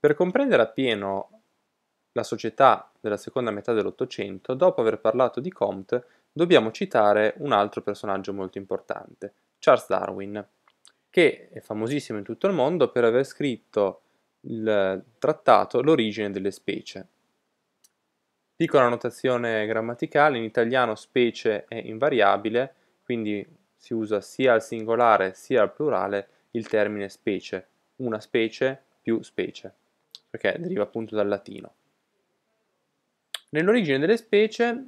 Per comprendere appieno la società della seconda metà dell'Ottocento, dopo aver parlato di Comte, dobbiamo citare un altro personaggio molto importante, Charles Darwin, che è famosissimo in tutto il mondo per aver scritto il trattato L'origine delle specie. Piccola notazione grammaticale, in italiano specie è invariabile, quindi si usa sia al singolare sia al plurale il termine specie, una specie più specie perché deriva appunto dal latino. Nell'origine delle specie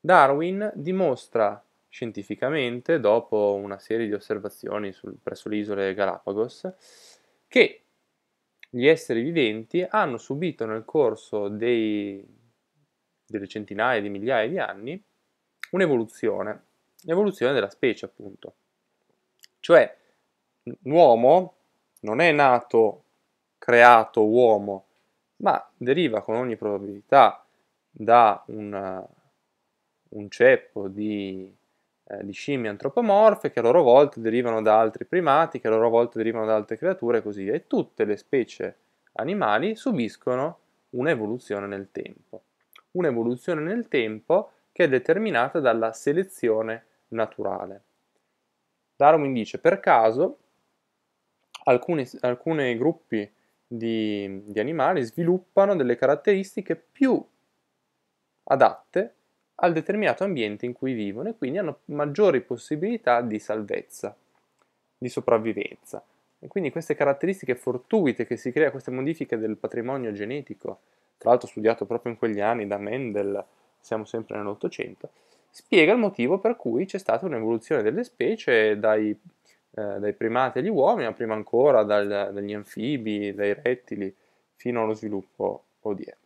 Darwin dimostra scientificamente, dopo una serie di osservazioni sul, presso le isole Galapagos, che gli esseri viventi hanno subito nel corso dei, delle centinaia di migliaia di anni un'evoluzione, l'evoluzione della specie appunto. Cioè l'uomo non è nato creato uomo, ma deriva con ogni probabilità da un, un ceppo di, eh, di, scimmie antropomorfe che a loro volta derivano da altri primati, che a loro volta derivano da altre creature e così via. E tutte le specie animali subiscono un'evoluzione nel tempo. Un'evoluzione nel tempo che è determinata dalla selezione naturale. Darwin dice, per caso, alcuni, alcuni gruppi di, di animali sviluppano delle caratteristiche più adatte al determinato ambiente in cui vivono e quindi hanno maggiori possibilità di salvezza, di sopravvivenza. E quindi queste caratteristiche fortuite che si creano, queste modifiche del patrimonio genetico, tra l'altro studiato proprio in quegli anni da Mendel, siamo sempre nell'Ottocento, spiega il motivo per cui c'è stata un'evoluzione delle specie dai eh, dai primati agli uomini, ma prima ancora dal, dagli anfibi, dai rettili, fino allo sviluppo odierno.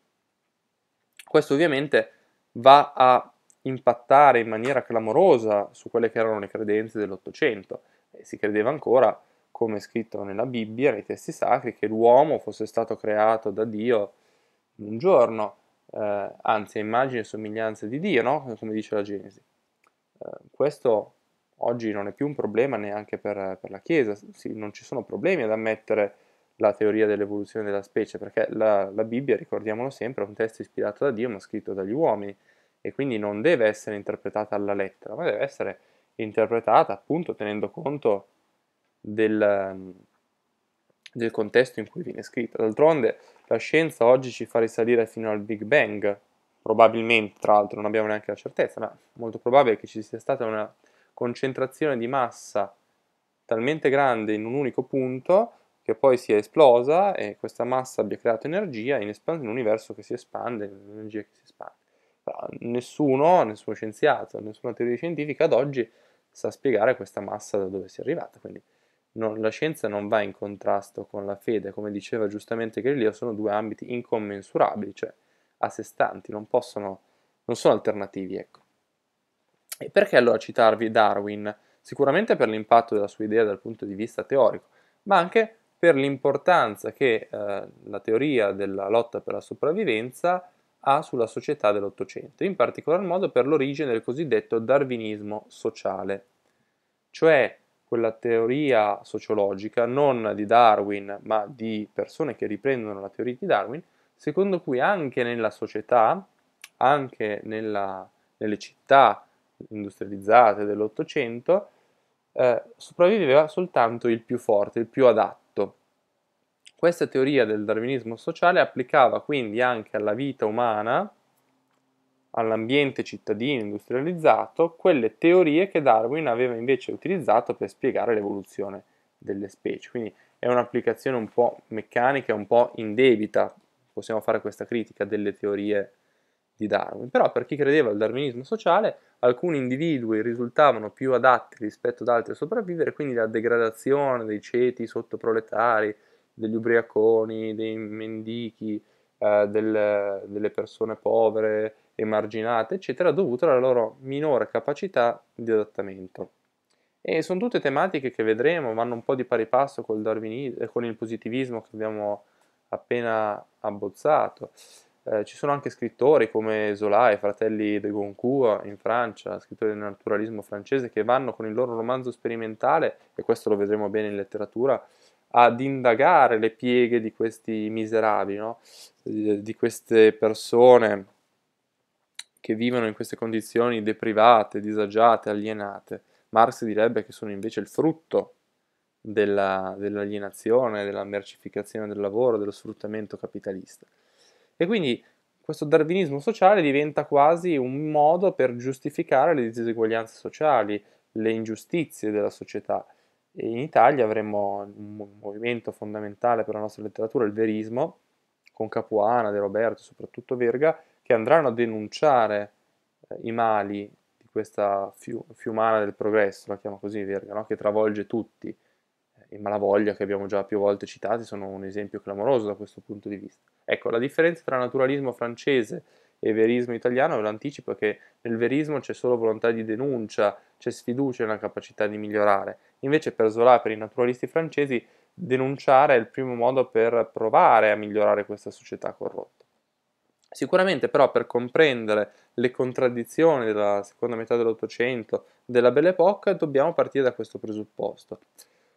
Questo ovviamente va a impattare in maniera clamorosa su quelle che erano le credenze dell'Ottocento. Eh, si credeva ancora, come scritto nella Bibbia, nei testi sacri, che l'uomo fosse stato creato da Dio in un giorno, eh, anzi a immagine e somiglianza di Dio, no? come dice la Genesi. Eh, questo oggi non è più un problema neanche per, per la Chiesa, sì, non ci sono problemi ad ammettere la teoria dell'evoluzione della specie, perché la, la, Bibbia, ricordiamolo sempre, è un testo ispirato da Dio ma scritto dagli uomini e quindi non deve essere interpretata alla lettera, ma deve essere interpretata appunto tenendo conto del, del contesto in cui viene scritta. D'altronde la scienza oggi ci fa risalire fino al Big Bang, probabilmente, tra l'altro non abbiamo neanche la certezza, ma molto probabile che ci sia stata una concentrazione di massa talmente grande in un unico punto che poi si è esplosa e questa massa abbia creato energia in, espansione, un universo che si espande, in un'energia che si espande. Però nessuno, nessuno scienziato, nessuna teoria scientifica ad oggi sa spiegare questa massa da dove sia arrivata, quindi non, la scienza non va in contrasto con la fede, come diceva giustamente Galileo, sono due ambiti incommensurabili, cioè a sé stanti, non, possono, non sono alternativi, ecco. E perché allora citarvi Darwin? Sicuramente per l'impatto della sua idea dal punto di vista teorico, ma anche per l'importanza che eh, la teoria della lotta per la sopravvivenza ha sulla società dell'Ottocento, in particolar modo per l'origine del cosiddetto darwinismo sociale, cioè quella teoria sociologica non di Darwin, ma di persone che riprendono la teoria di Darwin, secondo cui anche nella società, anche nella, nelle città industrializzate dell'Ottocento, eh, sopravviveva soltanto il più forte, il più adatto. Questa teoria del darwinismo sociale applicava quindi anche alla vita umana, all'ambiente cittadino industrializzato, quelle teorie che Darwin aveva invece utilizzato per spiegare l'evoluzione delle specie. Quindi è un'applicazione un po' meccanica, un po' indebita, possiamo fare questa critica delle teorie di Darwin, però per chi credeva al darwinismo sociale alcuni individui risultavano più adatti rispetto ad altri a sopravvivere, quindi la degradazione dei ceti sottoproletari, degli ubriaconi, dei mendichi, eh, del, delle persone povere, emarginate, eccetera, dovuta alla loro minore capacità di adattamento. E sono tutte tematiche che vedremo, vanno un po' di pari passo con il positivismo che abbiamo appena abbozzato. Eh, ci sono anche scrittori come Zola e fratelli de Goncourt in Francia, scrittori del naturalismo francese, che vanno con il loro romanzo sperimentale, e questo lo vedremo bene in letteratura, ad indagare le pieghe di questi miserabili, no? di queste persone che vivono in queste condizioni deprivate, disagiate, alienate. Marx direbbe che sono invece il frutto della, dell'alienazione, della mercificazione del lavoro, dello sfruttamento capitalista. E quindi questo darwinismo sociale diventa quasi un modo per giustificare le diseguaglianze sociali, le ingiustizie della società. E in Italia avremmo un movimento fondamentale per la nostra letteratura, il verismo, con Capuana, De Roberto, soprattutto Verga, che andranno a denunciare eh, i mali di questa fiumana del progresso, la chiama così Verga, no? che travolge tutti e Malavoglia che abbiamo già più volte citati sono un esempio clamoroso da questo punto di vista. Ecco, la differenza tra naturalismo francese e verismo italiano ve l'anticipo, anticipo che nel verismo c'è solo volontà di denuncia, c'è sfiducia nella capacità di migliorare. Invece per Zola, per i naturalisti francesi, denunciare è il primo modo per provare a migliorare questa società corrotta. Sicuramente però per comprendere le contraddizioni della seconda metà dell'Ottocento, della Belle Époque, dobbiamo partire da questo presupposto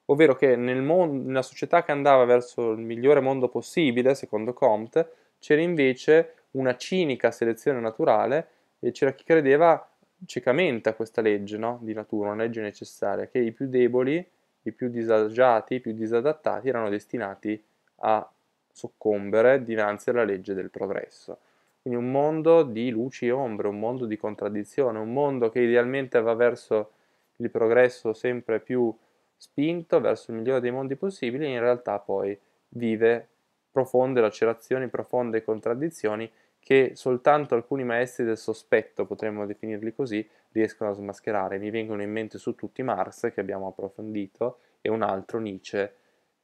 ovvero che mondo, nella società che andava verso il migliore mondo possibile, secondo Comte, c'era invece una cinica selezione naturale e c'era chi credeva ciecamente a questa legge no? di natura, una legge necessaria, che i più deboli, i più disagiati, i più disadattati erano destinati a soccombere dinanzi alla legge del progresso. Quindi un mondo di luci e ombre, un mondo di contraddizione, un mondo che idealmente va verso il progresso sempre più spinto verso il migliore dei mondi possibili, in realtà poi vive profonde lacerazioni, profonde contraddizioni che soltanto alcuni maestri del sospetto, potremmo definirli così, riescono a smascherare. Mi vengono in mente su tutti Marx, che abbiamo approfondito, e un altro Nietzsche,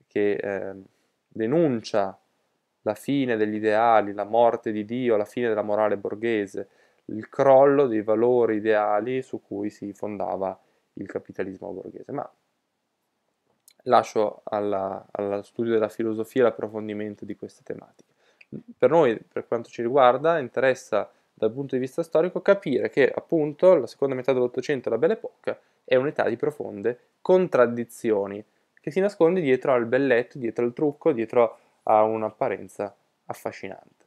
che eh, denuncia la fine degli ideali, la morte di Dio, la fine della morale borghese, il crollo dei valori ideali su cui si fondava il capitalismo borghese. Ma lascio allo studio della filosofia l'approfondimento di queste tematiche. Per noi, per quanto ci riguarda, interessa dal punto di vista storico capire che appunto la seconda metà dell'Ottocento la Belle Époque è un'età di profonde contraddizioni che si nasconde dietro al belletto, dietro al trucco, dietro a un'apparenza affascinante.